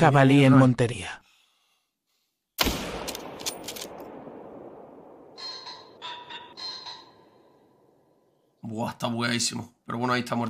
Jabalí en Montería. Buah, está buenísimo. Pero bueno, ahí está muerto.